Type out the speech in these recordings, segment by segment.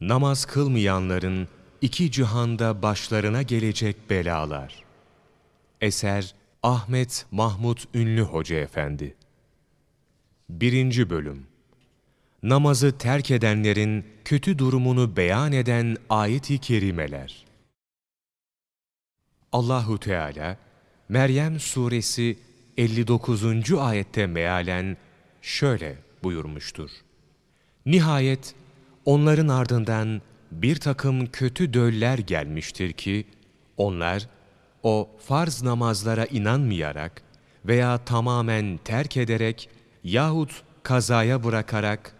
Namaz kılmayanların iki cihanda başlarına gelecek belalar. Eser Ahmet Mahmut Ünlü Hoca Efendi 1. Bölüm Namazı terk edenlerin kötü durumunu beyan eden ayet-i kerimeler. Allahu Teala Meryem suresi 59. ayette mealen şöyle buyurmuştur. Nihayet Onların ardından bir takım kötü döller gelmiştir ki, onlar o farz namazlara inanmayarak veya tamamen terk ederek yahut kazaya bırakarak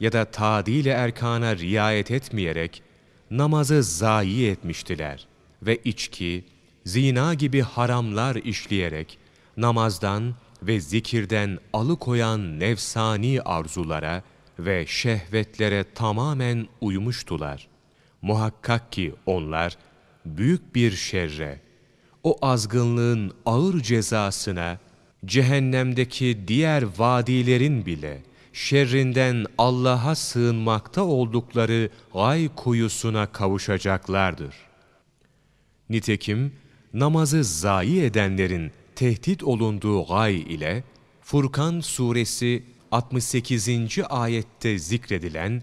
ya da tadil-i erkana riayet etmeyerek namazı zayi etmiştiler ve içki, zina gibi haramlar işleyerek namazdan ve zikirden alıkoyan nefsani arzulara, ve şehvetlere tamamen uymuştular. Muhakkak ki onlar büyük bir şerre, o azgınlığın ağır cezasına, cehennemdeki diğer vadilerin bile şerrinden Allah'a sığınmakta oldukları ay kuyusuna kavuşacaklardır. Nitekim namazı zayi edenlerin tehdit olunduğu gay ile Furkan suresi 68. ayette zikredilen,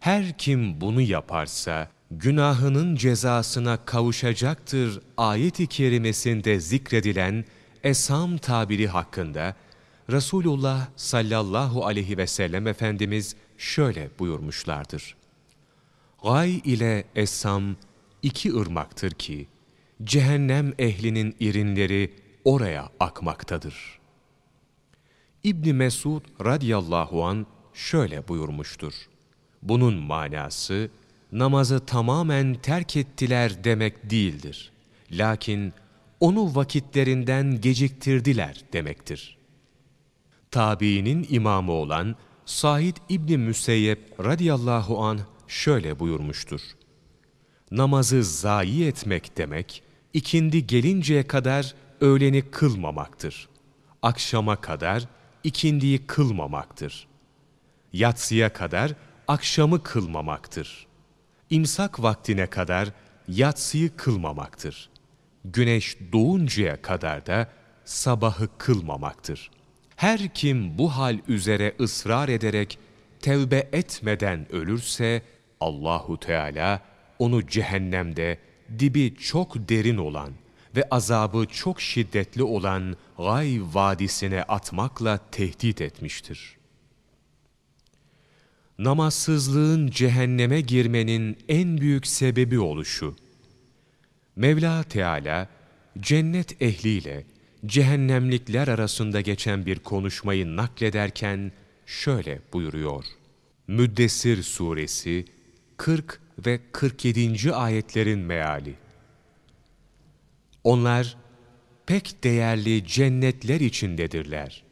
her kim bunu yaparsa günahının cezasına kavuşacaktır ayet-i kerimesinde zikredilen esam tabiri hakkında Resulullah sallallahu aleyhi ve sellem Efendimiz şöyle buyurmuşlardır. Gay ile esam iki ırmaktır ki cehennem ehlinin irinleri oraya akmaktadır.'' İbni Mesud radiyallahu an şöyle buyurmuştur. Bunun manası namazı tamamen terk ettiler demek değildir. Lakin onu vakitlerinden geciktirdiler demektir. Tabiinin imamı olan Said İbni Müseyyep radiyallahu an şöyle buyurmuştur. Namazı zayi etmek demek, ikindi gelinceye kadar öğleni kılmamaktır. Akşama kadar ikindiyi kılmamaktır. Yatsıya kadar akşamı kılmamaktır. İmsak vaktine kadar yatsıyı kılmamaktır. Güneş doğuncaya kadar da sabahı kılmamaktır. Her kim bu hal üzere ısrar ederek tevbe etmeden ölürse Allahu Teala onu cehennemde dibi çok derin olan ve azabı çok şiddetli olan Gay Vadisi'ne atmakla tehdit etmiştir. Namazsızlığın cehenneme girmenin en büyük sebebi oluşu. Mevla Teala cennet ehliyle cehennemlikler arasında geçen bir konuşmayı naklederken şöyle buyuruyor. Müddessir suresi 40 ve 47. ayetlerin meali. Onlar pek değerli cennetler içindedirler.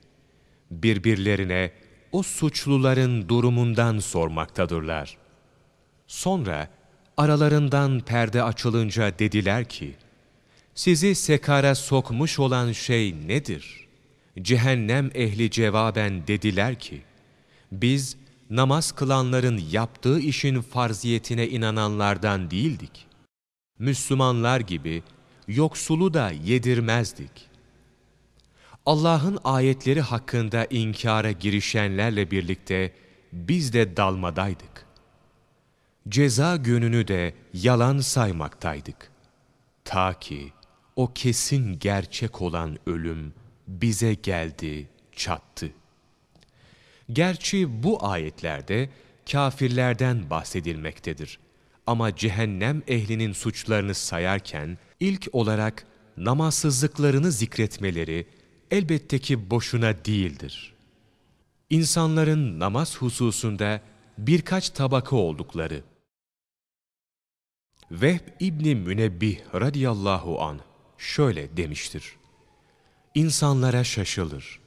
Birbirlerine o suçluların durumundan sormaktadırlar. Sonra aralarından perde açılınca dediler ki, sizi sekara sokmuş olan şey nedir? Cehennem ehli cevaben dediler ki, biz namaz kılanların yaptığı işin farziyetine inananlardan değildik. Müslümanlar gibi, yoksulu da yedirmezdik. Allah'ın ayetleri hakkında inkara girişenlerle birlikte biz de dalmadaydık. Ceza gününü de yalan saymaktaydık. Ta ki o kesin gerçek olan ölüm bize geldi, çattı. Gerçi bu ayetlerde kafirlerden bahsedilmektedir. Ama cehennem ehlinin suçlarını sayarken İlk olarak namazsızlıklarını zikretmeleri elbette ki boşuna değildir. İnsanların namaz hususunda birkaç tabaka oldukları. Vehb İbni Münebbih radiyallahu an şöyle demiştir. İnsanlara şaşılır.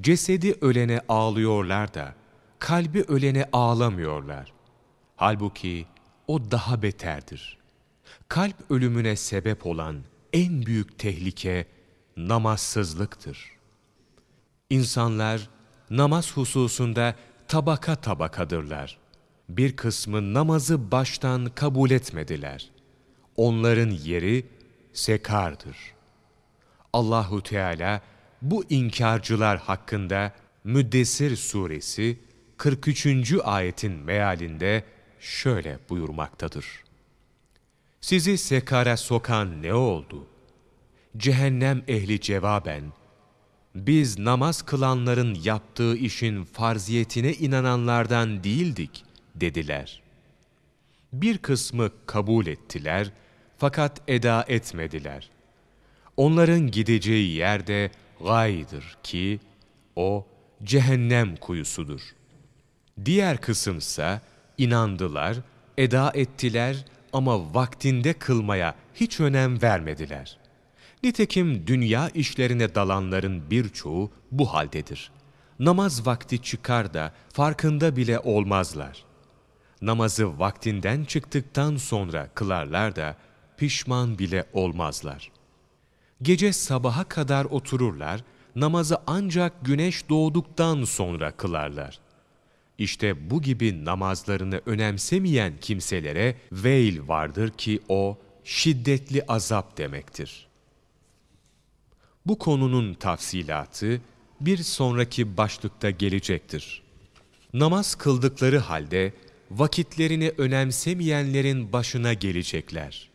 Cesedi ölene ağlıyorlar da, kalbi ölene ağlamıyorlar. Halbuki o daha beterdir kalp ölümüne sebep olan en büyük tehlike namazsızlıktır. İnsanlar namaz hususunda tabaka tabakadırlar. Bir kısmı namazı baştan kabul etmediler. Onların yeri sekardır. Allahu Teala bu inkarcılar hakkında Müddessir suresi 43. ayetin mealinde şöyle buyurmaktadır. Sizi sekara sokan ne oldu? Cehennem ehli cevaben, biz namaz kılanların yaptığı işin farziyetine inananlardan değildik, dediler. Bir kısmı kabul ettiler, fakat eda etmediler. Onların gideceği yerde gaydır ki, o cehennem kuyusudur. Diğer kısımsa inandılar, eda ettiler ama vaktinde kılmaya hiç önem vermediler. Nitekim dünya işlerine dalanların birçoğu bu haldedir. Namaz vakti çıkar da farkında bile olmazlar. Namazı vaktinden çıktıktan sonra kılarlar da pişman bile olmazlar. Gece sabaha kadar otururlar, namazı ancak güneş doğduktan sonra kılarlar.'' İşte bu gibi namazlarını önemsemeyen kimselere veil vardır ki o şiddetli azap demektir. Bu konunun tafsilatı bir sonraki başlıkta gelecektir. Namaz kıldıkları halde vakitlerini önemsemeyenlerin başına gelecekler.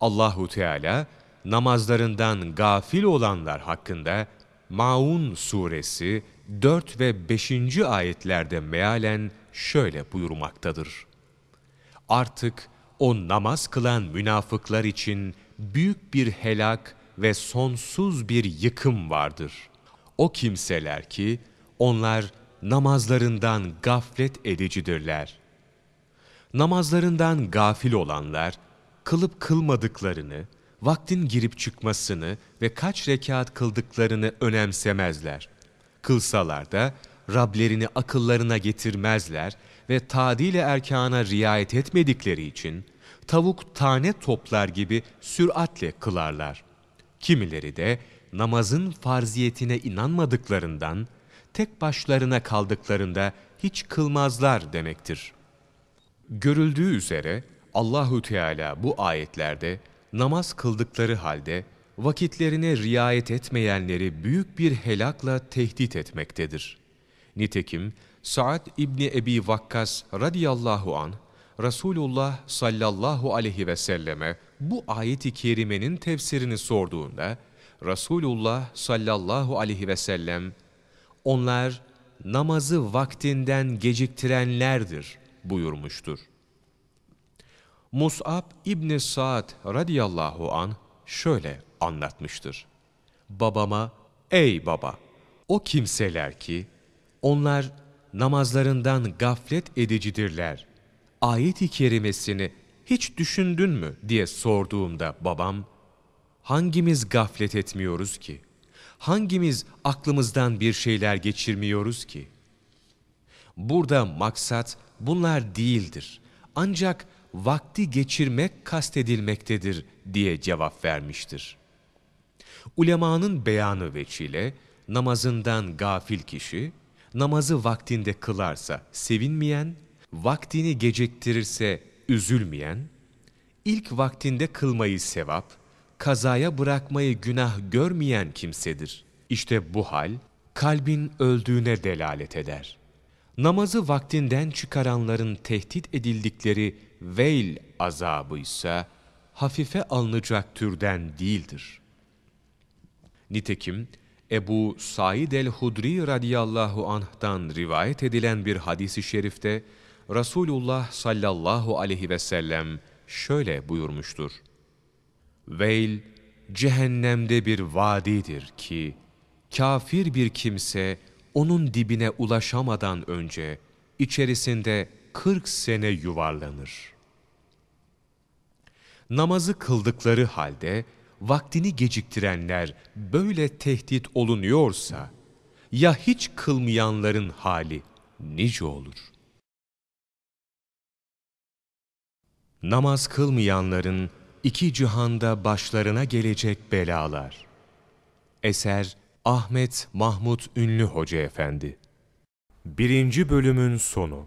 Allahu Teala namazlarından gafil olanlar hakkında Maun suresi 4 ve 5. ayetlerde mealen şöyle buyurmaktadır. Artık o namaz kılan münafıklar için büyük bir helak ve sonsuz bir yıkım vardır. O kimseler ki onlar namazlarından gaflet edicidirler. Namazlarından gafil olanlar, kılıp kılmadıklarını, vaktin girip çıkmasını ve kaç rekat kıldıklarını önemsemezler.'' Kılsalar da Rablerini akıllarına getirmezler ve tadil erkana riayet etmedikleri için tavuk tane toplar gibi süratle kılarlar. Kimileri de namazın farziyetine inanmadıklarından tek başlarına kaldıklarında hiç kılmazlar demektir. Görüldüğü üzere Allahü Teala bu ayetlerde namaz kıldıkları halde vakitlerine riayet etmeyenleri büyük bir helakla tehdit etmektedir. Nitekim Sa'd İbni Ebi Vakkas radiyallahu an Resulullah sallallahu aleyhi ve selleme bu ayeti kerimenin tefsirini sorduğunda Resulullah sallallahu aleyhi ve sellem onlar namazı vaktinden geciktirenlerdir buyurmuştur. Mus'ab İbni Sa'd radiyallahu an şöyle anlatmıştır. Babama, ey baba, o kimseler ki, onlar namazlarından gaflet edicidirler. Ayet-i kerimesini hiç düşündün mü diye sorduğumda babam, hangimiz gaflet etmiyoruz ki? Hangimiz aklımızdan bir şeyler geçirmiyoruz ki? Burada maksat bunlar değildir. Ancak vakti geçirmek kastedilmektedir diye cevap vermiştir. Ulemanın beyanı veçile, namazından gafil kişi, namazı vaktinde kılarsa sevinmeyen, vaktini geciktirirse üzülmeyen, ilk vaktinde kılmayı sevap, kazaya bırakmayı günah görmeyen kimsedir. İşte bu hal, kalbin öldüğüne delalet eder.'' namazı vaktinden çıkaranların tehdit edildikleri veil azabı ise hafife alınacak türden değildir. Nitekim Ebu Said el-Hudri radiyallahu anh'tan rivayet edilen bir hadisi şerifte Resulullah sallallahu aleyhi ve sellem şöyle buyurmuştur. Veil, cehennemde bir vadidir ki, kafir bir kimse onun dibine ulaşamadan önce içerisinde 40 sene yuvarlanır. Namazı kıldıkları halde vaktini geciktirenler böyle tehdit olunuyorsa ya hiç kılmayanların hali nice olur. Namaz kılmayanların iki cihanda başlarına gelecek belalar. Eser Ahmet Mahmut Ünlü Hoca Efendi. Birinci bölümün sonu.